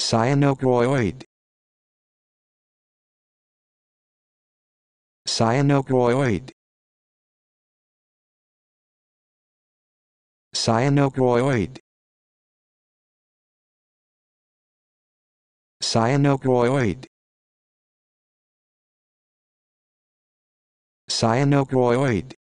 Cyanogroid. Cyanogroid. Cyanogroid. Cyanogroid. Cyanogroid.